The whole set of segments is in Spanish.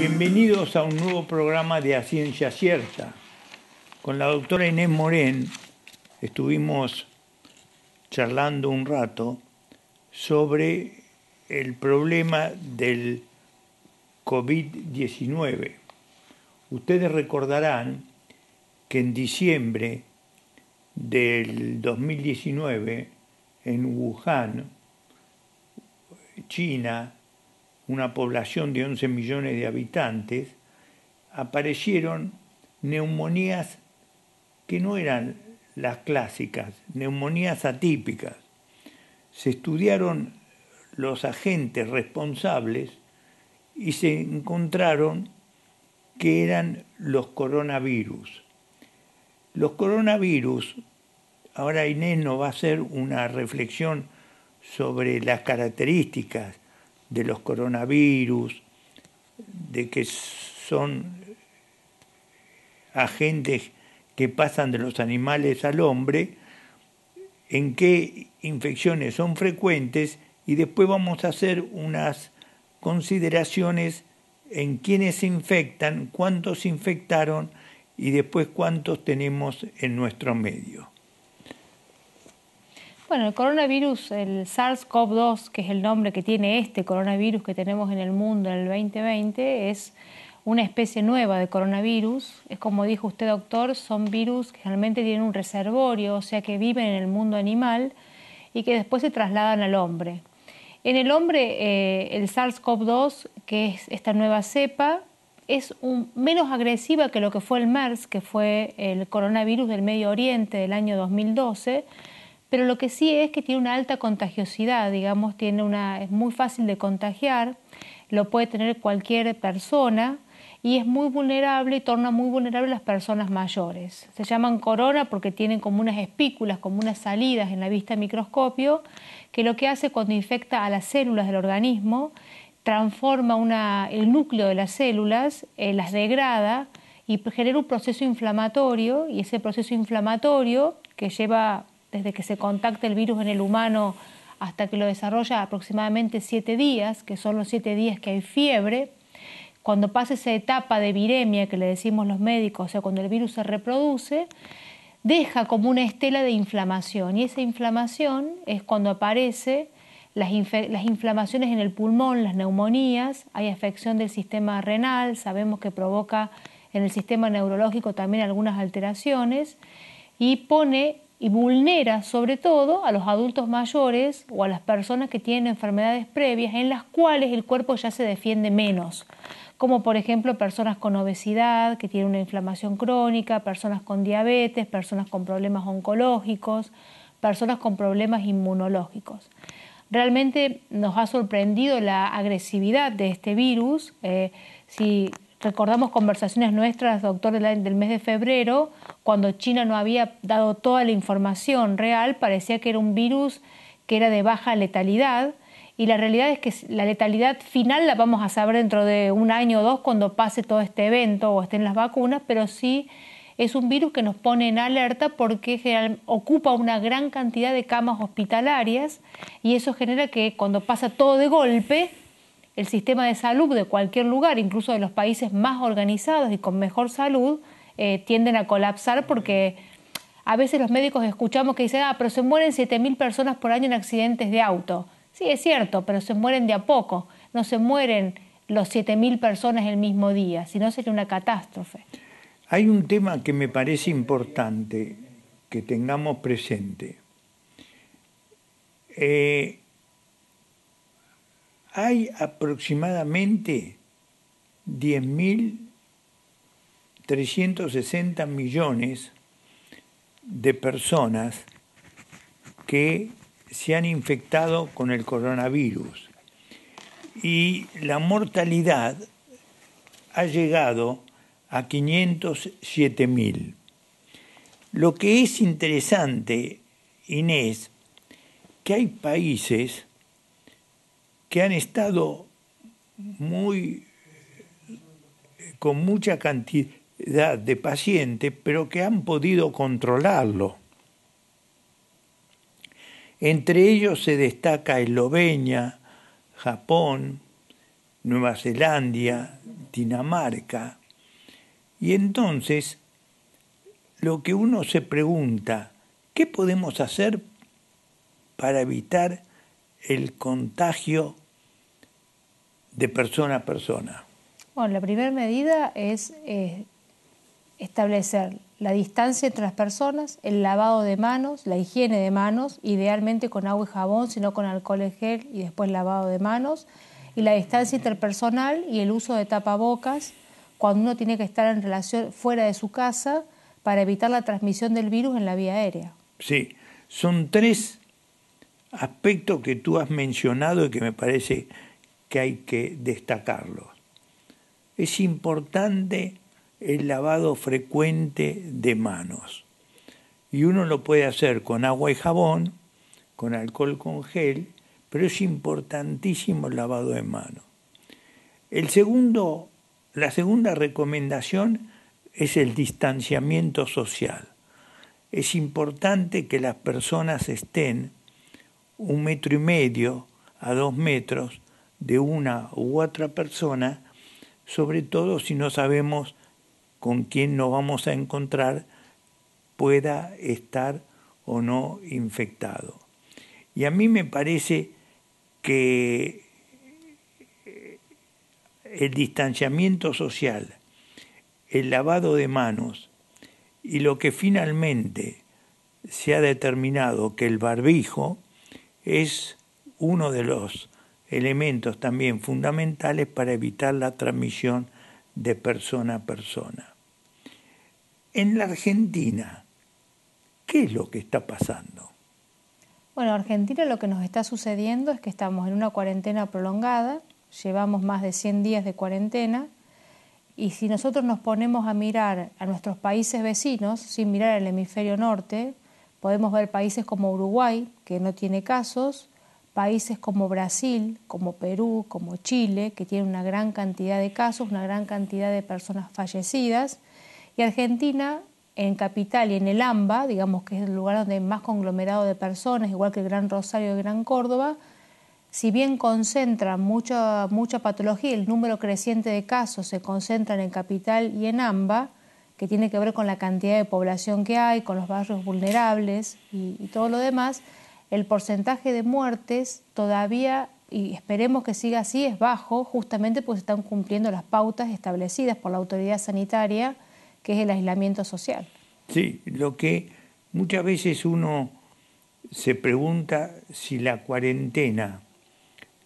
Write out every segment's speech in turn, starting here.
Bienvenidos a un nuevo programa de A Ciencia Cierta. Con la doctora Inés Morén estuvimos charlando un rato sobre el problema del COVID-19. Ustedes recordarán que en diciembre del 2019, en Wuhan, China, una población de 11 millones de habitantes, aparecieron neumonías que no eran las clásicas, neumonías atípicas. Se estudiaron los agentes responsables y se encontraron que eran los coronavirus. Los coronavirus, ahora Inés nos va a hacer una reflexión sobre las características de los coronavirus, de que son agentes que pasan de los animales al hombre, en qué infecciones son frecuentes y después vamos a hacer unas consideraciones en quiénes se infectan, cuántos se infectaron y después cuántos tenemos en nuestro medio. Bueno, el coronavirus, el SARS-CoV-2, que es el nombre que tiene este coronavirus que tenemos en el mundo en el 2020, es una especie nueva de coronavirus. Es como dijo usted, doctor, son virus que realmente tienen un reservorio, o sea que viven en el mundo animal y que después se trasladan al hombre. En el hombre, eh, el SARS-CoV-2, que es esta nueva cepa, es menos agresiva que lo que fue el MERS, que fue el coronavirus del Medio Oriente del año 2012 pero lo que sí es que tiene una alta contagiosidad, digamos, tiene una, es muy fácil de contagiar, lo puede tener cualquier persona y es muy vulnerable y torna muy vulnerable a las personas mayores. Se llaman corona porque tienen como unas espículas, como unas salidas en la vista microscopio, que lo que hace cuando infecta a las células del organismo, transforma una, el núcleo de las células, eh, las degrada y genera un proceso inflamatorio y ese proceso inflamatorio que lleva desde que se contacta el virus en el humano hasta que lo desarrolla aproximadamente siete días, que son los siete días que hay fiebre. Cuando pasa esa etapa de viremia que le decimos los médicos, o sea, cuando el virus se reproduce, deja como una estela de inflamación y esa inflamación es cuando aparece las, las inflamaciones en el pulmón, las neumonías, hay afección del sistema renal, sabemos que provoca en el sistema neurológico también algunas alteraciones y pone y vulnera sobre todo a los adultos mayores o a las personas que tienen enfermedades previas en las cuales el cuerpo ya se defiende menos, como por ejemplo personas con obesidad, que tienen una inflamación crónica, personas con diabetes, personas con problemas oncológicos, personas con problemas inmunológicos. Realmente nos ha sorprendido la agresividad de este virus. Eh, si recordamos conversaciones nuestras, doctor, del mes de febrero, cuando China no había dado toda la información real, parecía que era un virus que era de baja letalidad y la realidad es que la letalidad final la vamos a saber dentro de un año o dos cuando pase todo este evento o estén las vacunas, pero sí es un virus que nos pone en alerta porque ocupa una gran cantidad de camas hospitalarias y eso genera que cuando pasa todo de golpe, el sistema de salud de cualquier lugar, incluso de los países más organizados y con mejor salud, eh, tienden a colapsar porque a veces los médicos escuchamos que dicen, ah, pero se mueren 7.000 personas por año en accidentes de auto. Sí, es cierto, pero se mueren de a poco, no se mueren los 7.000 personas el mismo día, si no sería una catástrofe. Hay un tema que me parece importante que tengamos presente. Eh, hay aproximadamente 10.000 360 millones de personas que se han infectado con el coronavirus y la mortalidad ha llegado a 507 mil. Lo que es interesante, Inés, que hay países que han estado muy con mucha cantidad de pacientes, pero que han podido controlarlo. Entre ellos se destaca Eslovenia, Japón, Nueva Zelanda, Dinamarca. Y entonces, lo que uno se pregunta, ¿qué podemos hacer para evitar el contagio de persona a persona? Bueno, la primera medida es eh, establecer la distancia entre las personas, el lavado de manos, la higiene de manos, idealmente con agua y jabón, sino con alcohol en gel y después lavado de manos, y la distancia interpersonal y el uso de tapabocas cuando uno tiene que estar en relación fuera de su casa para evitar la transmisión del virus en la vía aérea. Sí, son tres aspectos que tú has mencionado y que me parece que hay que destacarlos. Es importante el lavado frecuente de manos. Y uno lo puede hacer con agua y jabón, con alcohol con gel, pero es importantísimo el lavado de manos. El segundo, la segunda recomendación es el distanciamiento social. Es importante que las personas estén un metro y medio a dos metros de una u otra persona, sobre todo si no sabemos con quien nos vamos a encontrar pueda estar o no infectado. Y a mí me parece que eh, el distanciamiento social, el lavado de manos y lo que finalmente se ha determinado que el barbijo es uno de los elementos también fundamentales para evitar la transmisión de persona a persona. En la Argentina, ¿qué es lo que está pasando? Bueno, Argentina lo que nos está sucediendo es que estamos en una cuarentena prolongada, llevamos más de 100 días de cuarentena, y si nosotros nos ponemos a mirar a nuestros países vecinos, sin mirar al hemisferio norte, podemos ver países como Uruguay, que no tiene casos, países como Brasil, como Perú, como Chile, que tienen una gran cantidad de casos, una gran cantidad de personas fallecidas, y Argentina en Capital y en el AMBA, digamos que es el lugar donde hay más conglomerado de personas, igual que el Gran Rosario y el Gran Córdoba, si bien concentra mucha, mucha patología, el número creciente de casos se concentran en Capital y en AMBA, que tiene que ver con la cantidad de población que hay, con los barrios vulnerables y todo lo demás, el porcentaje de muertes todavía, y esperemos que siga así, es bajo, justamente porque se están cumpliendo las pautas establecidas por la autoridad sanitaria, que es el aislamiento social. Sí, lo que muchas veces uno se pregunta si la cuarentena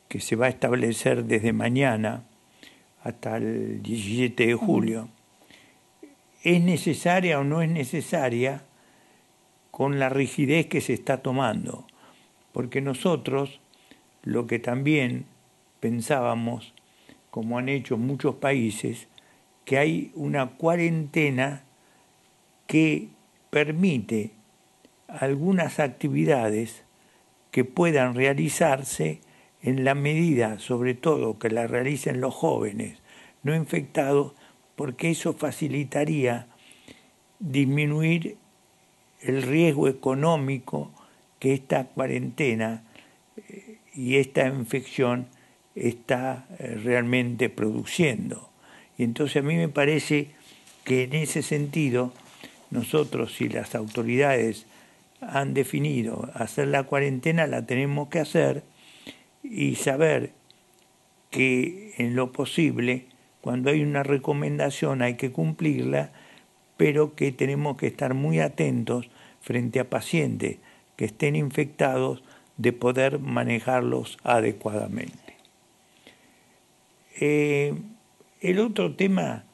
que se va a establecer desde mañana hasta el 17 de julio, es necesaria o no es necesaria con la rigidez que se está tomando porque nosotros lo que también pensábamos, como han hecho muchos países, que hay una cuarentena que permite algunas actividades que puedan realizarse en la medida, sobre todo, que la realicen los jóvenes no infectados, porque eso facilitaría disminuir el riesgo económico que esta cuarentena eh, y esta infección está eh, realmente produciendo. Y entonces a mí me parece que en ese sentido nosotros si las autoridades han definido hacer la cuarentena la tenemos que hacer y saber que en lo posible cuando hay una recomendación hay que cumplirla, pero que tenemos que estar muy atentos frente a pacientes que estén infectados de poder manejarlos adecuadamente. Eh, el otro tema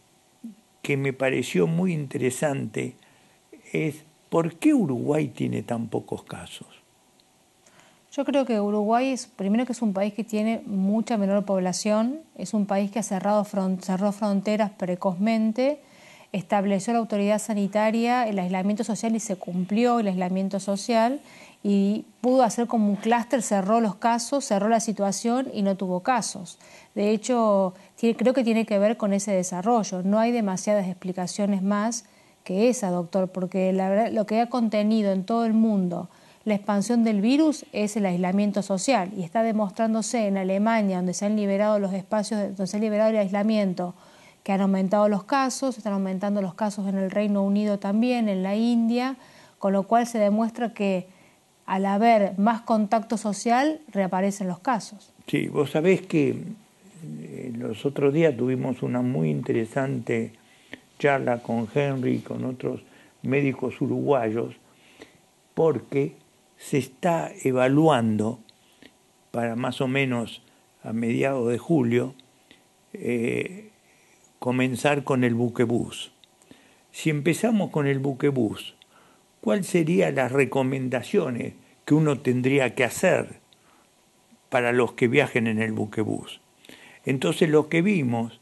que me pareció muy interesante es por qué Uruguay tiene tan pocos casos. Yo creo que Uruguay es, primero que es un país que tiene mucha menor población, es un país que ha cerrado cerró fronteras precozmente estableció la autoridad sanitaria el aislamiento social y se cumplió el aislamiento social y pudo hacer como un clúster, cerró los casos, cerró la situación y no tuvo casos. De hecho, creo que tiene que ver con ese desarrollo. No hay demasiadas explicaciones más que esa, doctor, porque lo que ha contenido en todo el mundo la expansión del virus es el aislamiento social y está demostrándose en Alemania, donde se han liberado los espacios, donde se ha liberado el aislamiento han aumentado los casos, están aumentando los casos en el Reino Unido también, en la India, con lo cual se demuestra que al haber más contacto social reaparecen los casos. Sí, vos sabés que eh, los otros días tuvimos una muy interesante charla con Henry y con otros médicos uruguayos, porque se está evaluando para más o menos a mediados de julio eh, comenzar con el buquebús. Si empezamos con el buquebús, ¿cuáles serían las recomendaciones que uno tendría que hacer para los que viajen en el buquebús? Entonces lo que vimos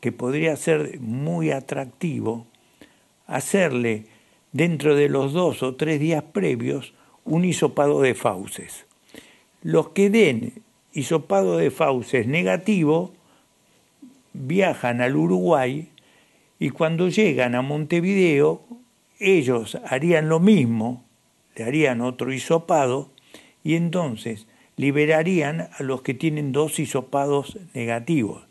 que podría ser muy atractivo, hacerle dentro de los dos o tres días previos un hisopado de fauces. Los que den hisopado de fauces negativo viajan al Uruguay y cuando llegan a Montevideo, ellos harían lo mismo, le harían otro hisopado y entonces liberarían a los que tienen dos hisopados negativos.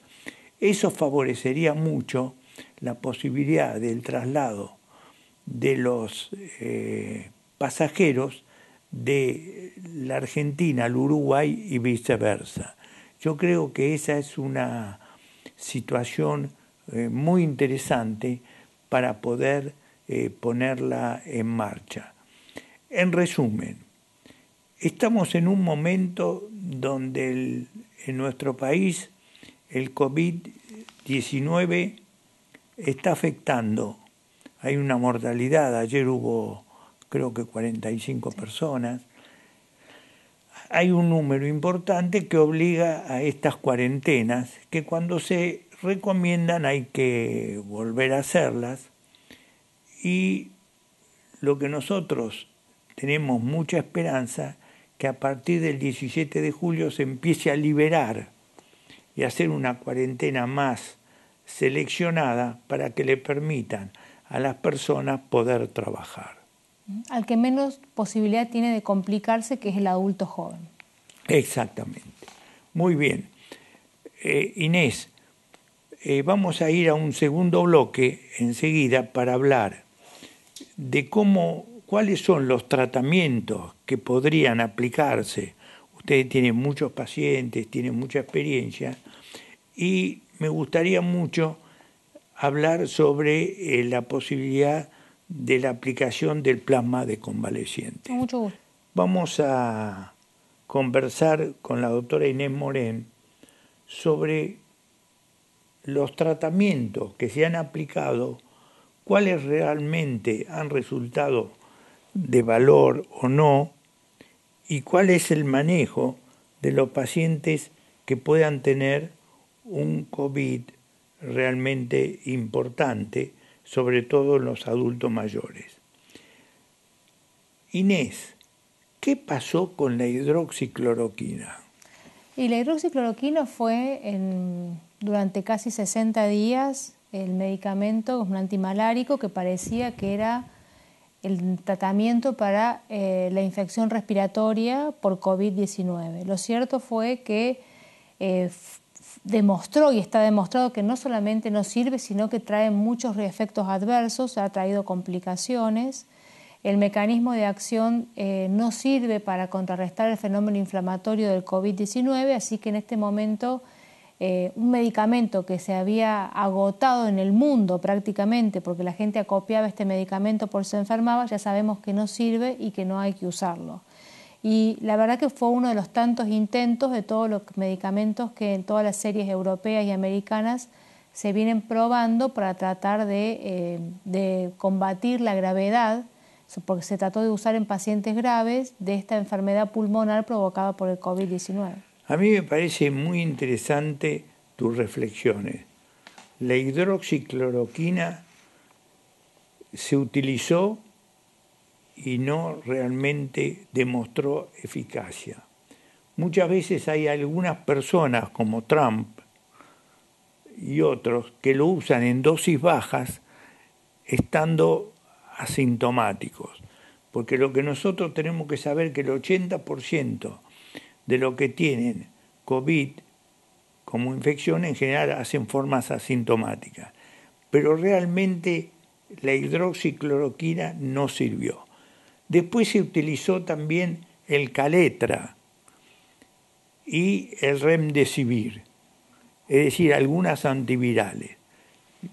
Eso favorecería mucho la posibilidad del traslado de los eh, pasajeros de la Argentina al Uruguay y viceversa. Yo creo que esa es una situación eh, muy interesante para poder eh, ponerla en marcha. En resumen, estamos en un momento donde en nuestro país el COVID-19 está afectando. Hay una mortalidad, ayer hubo creo que 45 personas, hay un número importante que obliga a estas cuarentenas, que cuando se recomiendan hay que volver a hacerlas, y lo que nosotros tenemos mucha esperanza, que a partir del 17 de julio se empiece a liberar y hacer una cuarentena más seleccionada para que le permitan a las personas poder trabajar al que menos posibilidad tiene de complicarse, que es el adulto joven. Exactamente. Muy bien. Eh, Inés, eh, vamos a ir a un segundo bloque enseguida para hablar de cómo, cuáles son los tratamientos que podrían aplicarse. Ustedes tienen muchos pacientes, tienen mucha experiencia y me gustaría mucho hablar sobre eh, la posibilidad de la aplicación del plasma de convalecientes. Vamos a conversar con la doctora Inés Morén sobre los tratamientos que se han aplicado, cuáles realmente han resultado de valor o no, y cuál es el manejo de los pacientes que puedan tener un COVID realmente importante sobre todo en los adultos mayores. Inés, ¿qué pasó con la hidroxicloroquina? Y la hidroxicloroquina fue durante casi 60 días el medicamento, un antimalárico que parecía que era el tratamiento para eh, la infección respiratoria por COVID-19. Lo cierto fue que eh, demostró y está demostrado que no solamente no sirve, sino que trae muchos efectos adversos, ha traído complicaciones. El mecanismo de acción eh, no sirve para contrarrestar el fenómeno inflamatorio del COVID-19, así que en este momento eh, un medicamento que se había agotado en el mundo prácticamente, porque la gente acopiaba este medicamento por si se enfermaba, ya sabemos que no sirve y que no hay que usarlo y la verdad que fue uno de los tantos intentos de todos los medicamentos que en todas las series europeas y americanas se vienen probando para tratar de, eh, combatir la gravedad, porque se trató de usar en pacientes graves de esta enfermedad pulmonar provocada por el COVID-19. A mí me parece muy interesante tus reflexiones. La hidroxicloroquina se utilizó y no realmente demostró eficacia. Muchas veces hay algunas personas como Trump y otros que lo usan en dosis bajas estando asintomáticos, porque lo que nosotros tenemos que saber es que el 80% de lo que tienen COVID como infección en general hacen formas asintomáticas, pero realmente la hidroxicloroquina no sirvió. Después se utilizó también el caletra y el remdesivir, es decir, algunas antivirales.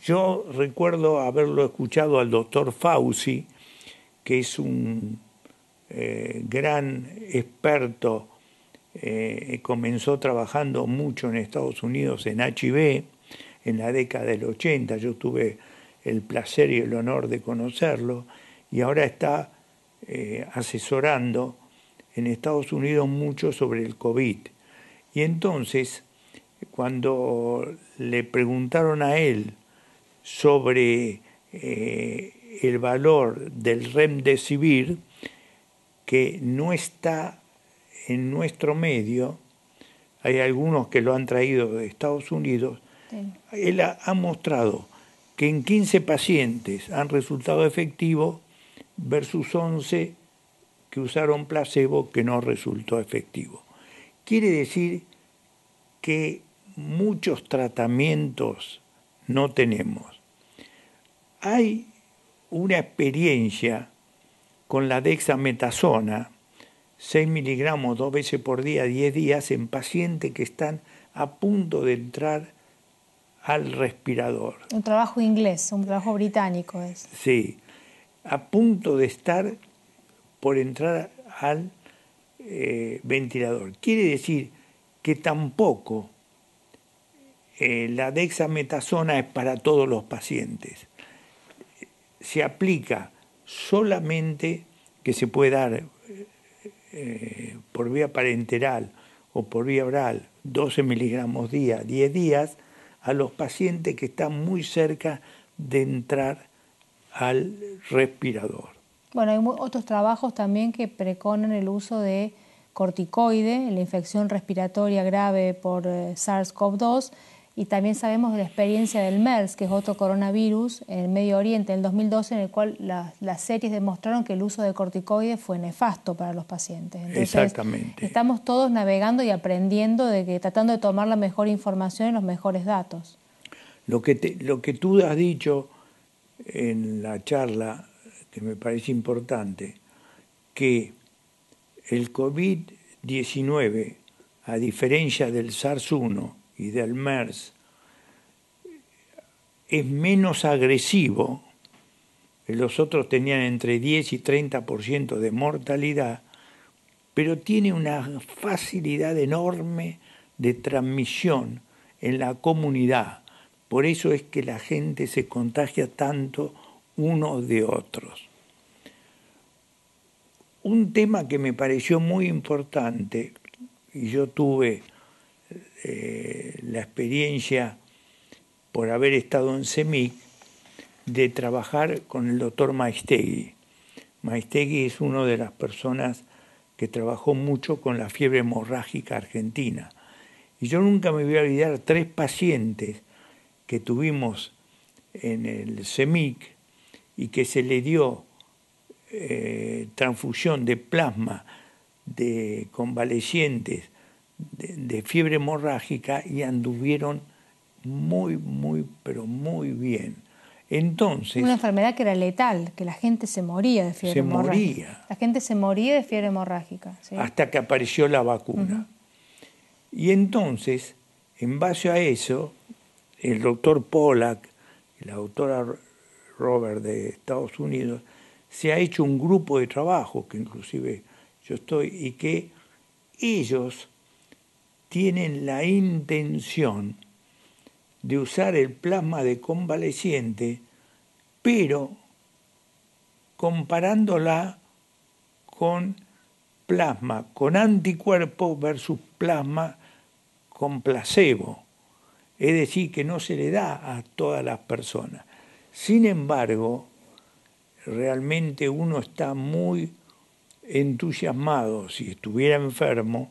Yo recuerdo haberlo escuchado al doctor Fauci, que es un eh, gran experto, eh, comenzó trabajando mucho en Estados Unidos en HIV en la década del 80, yo tuve el placer y el honor de conocerlo, y ahora está eh, asesorando en Estados Unidos mucho sobre el COVID. Y entonces, cuando le preguntaron a él sobre eh, el valor del remdesivir, que no está en nuestro medio, hay algunos que lo han traído de Estados Unidos, él ha, mostrado que en 15 pacientes han resultado efectivos versus 11 que usaron placebo que no resultó efectivo. Quiere decir que muchos tratamientos no tenemos. Hay una experiencia con la dexametasona, 6 miligramos dos veces por día, 10 días, en pacientes que están a punto de entrar al respirador. Un trabajo inglés, un trabajo británico es. Sí, a punto de estar por entrar al eh, ventilador. Quiere decir que tampoco eh, la dexametasona es para todos los pacientes. Se aplica solamente que se puede dar eh, por vía parenteral o por vía oral 12 miligramos día, 10 días, a los pacientes que están muy cerca de entrar al respirador. Bueno, hay otros trabajos también que preconan el uso de corticoide en la infección respiratoria grave por eh, SARS-CoV-2 y también sabemos de la experiencia del MERS, que es otro coronavirus en el Medio Oriente en el 2012, en el cual las series demostraron que el uso de corticoides fue nefasto para los pacientes. Exactamente. Estamos todos navegando y aprendiendo, de tratando de tomar la mejor información y los mejores datos. Lo que, lo que tú has dicho en la charla, que me parece importante, que el COVID-19, a diferencia del SARS-1 y del MERS, es menos agresivo, los otros tenían entre 10 y 30% de mortalidad, pero tiene una facilidad enorme de transmisión en la comunidad por eso es que la gente se contagia tanto uno de otros. Un tema que me pareció muy importante, y yo tuve eh, la experiencia por haber estado en CEMIC, de trabajar con el doctor Maistegui. Maestegui es una de las personas que trabajó mucho con la fiebre hemorrágica argentina. Y yo nunca me voy a olvidar tres pacientes que tuvimos en el CEMIC y que se le dio eh, transfusión de plasma de convalecientes de, fiebre hemorrágica y anduvieron muy, muy, pero muy bien. Entonces. Una enfermedad que era letal, que la gente se moría de fiebre se Moría. La gente se moría de fiebre hemorrágica. Hasta que apareció la vacuna. Y entonces, en base a eso, el doctor Pollack, la doctora Robert de Estados Unidos, se ha hecho un grupo de trabajo, que inclusive yo estoy, y que ellos tienen la intención de usar el plasma de convaleciente, pero comparándola con plasma con anticuerpo versus plasma con placebo es decir, que no se le da a todas las personas. Sin embargo, realmente uno está muy entusiasmado, si estuviera enfermo,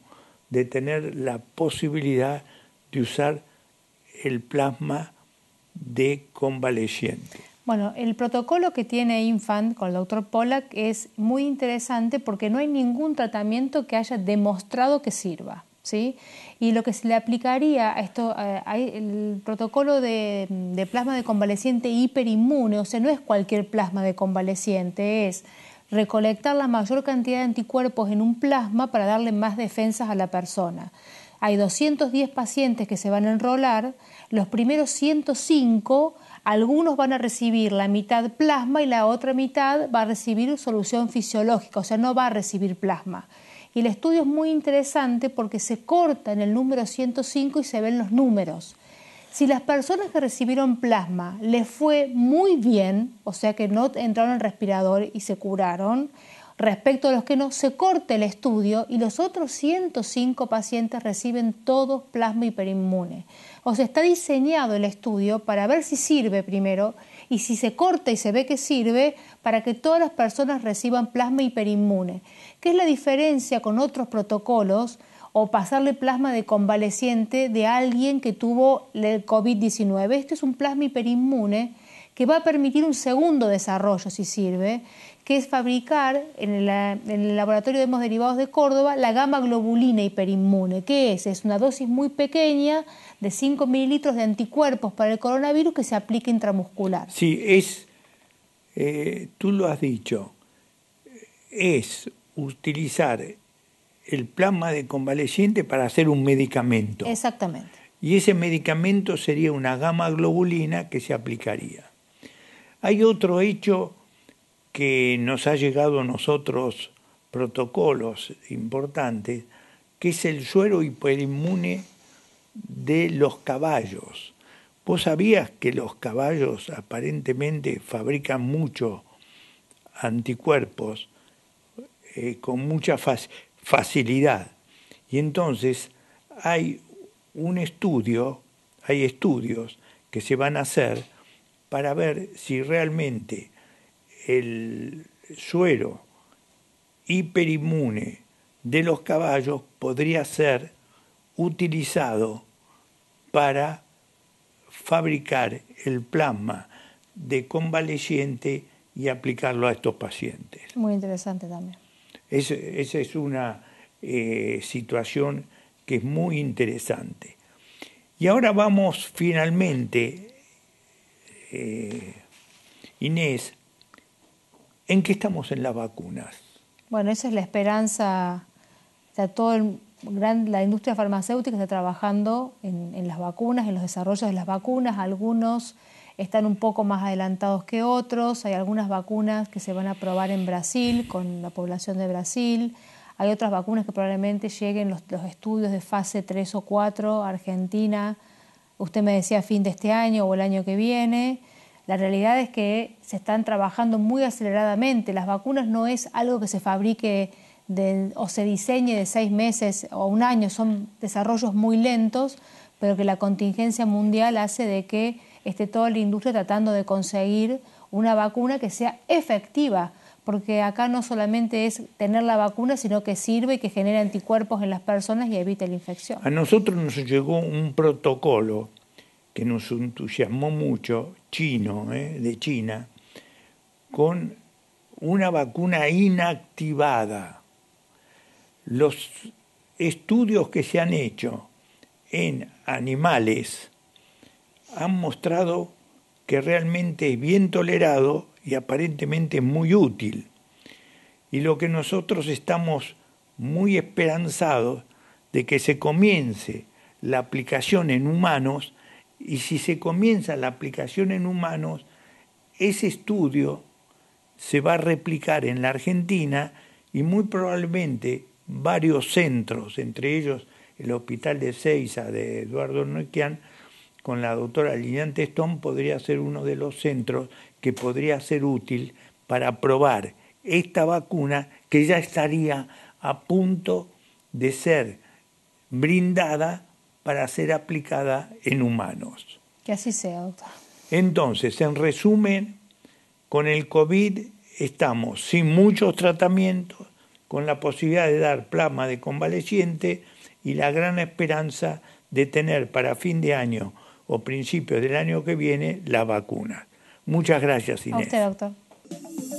de tener la posibilidad de usar el plasma de convaleciente. Bueno, el protocolo que tiene Infant con el doctor Pollack es muy interesante porque no hay ningún tratamiento que haya demostrado que sirva. ¿sí? Y lo que se le aplicaría a esto, el protocolo de, de, plasma de convaleciente hiperinmune, o sea, no es cualquier plasma de convaleciente, es recolectar la mayor cantidad de anticuerpos en un plasma para darle más defensas a la persona. Hay 210 pacientes que se van a enrolar, los primeros 105, algunos van a recibir la mitad plasma y la otra mitad va a recibir solución fisiológica, o sea, no va a recibir plasma. Y el estudio es muy interesante porque se corta en el número 105 y se ven los números. Si las personas que recibieron plasma les fue muy bien, o sea que no entraron al respirador y se curaron, respecto a los que no, se corta el estudio y los otros 105 pacientes reciben todos plasma hiperinmune. O sea, está diseñado el estudio para ver si sirve primero y si se corta y se ve que sirve, para que todas las personas reciban plasma hiperinmune. ¿Qué es la diferencia con otros protocolos o pasarle plasma de convaleciente de alguien que tuvo el COVID-19? Este es un plasma hiperinmune que va a permitir un segundo desarrollo, si sirve, que es fabricar en el, laboratorio de hemos derivados de Córdoba la gama globulina hiperinmune, ¿Qué es, es una dosis muy pequeña de 5 mililitros de anticuerpos para el coronavirus que se aplica intramuscular. Sí, es, eh, tú lo has dicho, es utilizar el plasma de convaleciente para hacer un medicamento. Exactamente. Y ese medicamento sería una gama globulina que se aplicaría. Hay otro hecho que nos ha llegado a nosotros protocolos importantes, que es el suero hiperinmune de los caballos. ¿Vos sabías que los caballos aparentemente fabrican mucho anticuerpos eh, con mucha facilidad? Y entonces hay un estudio, hay estudios que se van a hacer para ver si realmente el suero hiperinmune de los caballos podría ser utilizado para fabricar el plasma de convaleciente y aplicarlo a estos pacientes. Muy interesante también. esa es una eh, situación que es muy interesante. Y ahora vamos finalmente eh, Inés, en qué estamos en las vacunas. Bueno, esa es la esperanza. O sea, todo la industria farmacéutica está trabajando en, las vacunas, en los desarrollos de las vacunas. Algunos están un poco más adelantados que otros. Hay algunas vacunas que se van a probar en Brasil con la población de Brasil. Hay otras vacunas que probablemente lleguen los, los estudios de fase 3 o 4 a Argentina Usted me decía fin de este año o el año que viene. La realidad es que se están trabajando muy aceleradamente. Las vacunas no es algo que se fabrique o se diseñe de seis meses o un año, son desarrollos muy lentos, pero que la contingencia mundial hace de que esté toda la industria tratando de conseguir una vacuna que sea efectiva, porque acá no solamente es tener la vacuna, sino que sirve y que genera anticuerpos en las personas y evite la infección. A nosotros nos llegó un protocolo que nos entusiasmó mucho, chino, eh, de China, con una vacuna inactivada. Los estudios que se han hecho en animales han mostrado que realmente es bien tolerado y aparentemente muy útil. Y lo que nosotros estamos muy esperanzados de que se comience la aplicación en humanos y si se comienza la aplicación en humanos, ese estudio se va a replicar en la Argentina y muy probablemente varios centros, entre ellos el Hospital de Ceiza de Eduardo Noquian, con la doctora Lilian Testón, podría ser uno de los centros que podría ser útil para probar esta vacuna que ya estaría a punto de ser brindada para ser aplicada en humanos. Que así sea, doctor. Entonces, en resumen, con el COVID estamos sin muchos tratamientos, con la posibilidad de dar plasma de convaleciente y la gran esperanza de tener para fin de año o principio del año que viene la vacuna. Muchas gracias, Inés. A usted, doctor.